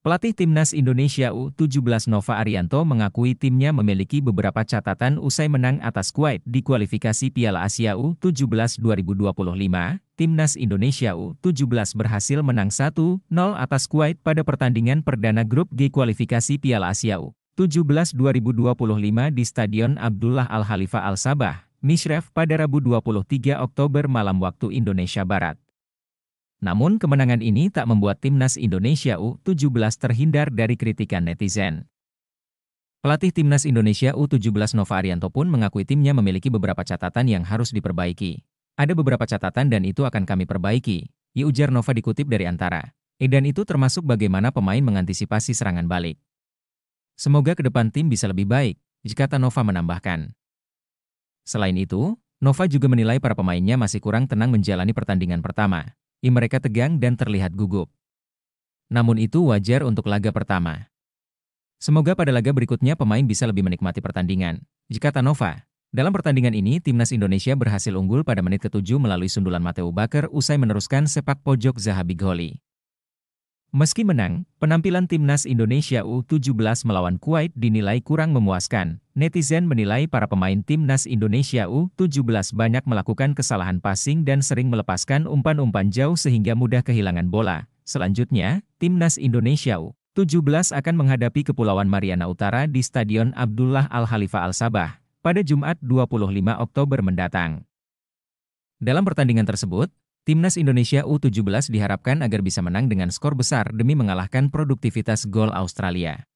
Pelatih Timnas Indonesia U17 Nova Arianto mengakui timnya memiliki beberapa catatan usai menang atas Kuwait di kualifikasi Piala Asia U17 2025. Timnas Indonesia U17 berhasil menang 1-0 atas Kuwait pada pertandingan perdana grup G kualifikasi Piala Asia U17 2025 di Stadion Abdullah Al Khalifa Al Sabah, Mishref pada Rabu 23 Oktober malam waktu Indonesia Barat. Namun kemenangan ini tak membuat timnas Indonesia U17 terhindar dari kritikan netizen. Pelatih timnas Indonesia U17 Nova Arianto pun mengakui timnya memiliki beberapa catatan yang harus diperbaiki. Ada beberapa catatan dan itu akan kami perbaiki, ia ujar Nova dikutip dari antara. E dan itu termasuk bagaimana pemain mengantisipasi serangan balik. Semoga ke depan tim bisa lebih baik, jika Nova menambahkan. Selain itu, Nova juga menilai para pemainnya masih kurang tenang menjalani pertandingan pertama. I mereka tegang dan terlihat gugup. Namun itu wajar untuk laga pertama. Semoga pada laga berikutnya pemain bisa lebih menikmati pertandingan. Jika Tanova, dalam pertandingan ini timnas Indonesia berhasil unggul pada menit ke-7 melalui sundulan Mateo Bakar usai meneruskan sepak pojok Zahabi Goli. Meski menang, penampilan timnas Indonesia U17 melawan Kuwait dinilai kurang memuaskan. Netizen menilai para pemain timnas Indonesia U17 banyak melakukan kesalahan passing dan sering melepaskan umpan-umpan jauh sehingga mudah kehilangan bola. Selanjutnya, timnas Indonesia U 17 akan menghadapi Kepulauan Mariana Utara di Stadion Abdullah Al-Khalifa Al-Sabah pada Jumat 25 Oktober mendatang. Dalam pertandingan tersebut, Timnas Indonesia U17 diharapkan agar bisa menang dengan skor besar demi mengalahkan produktivitas gol Australia.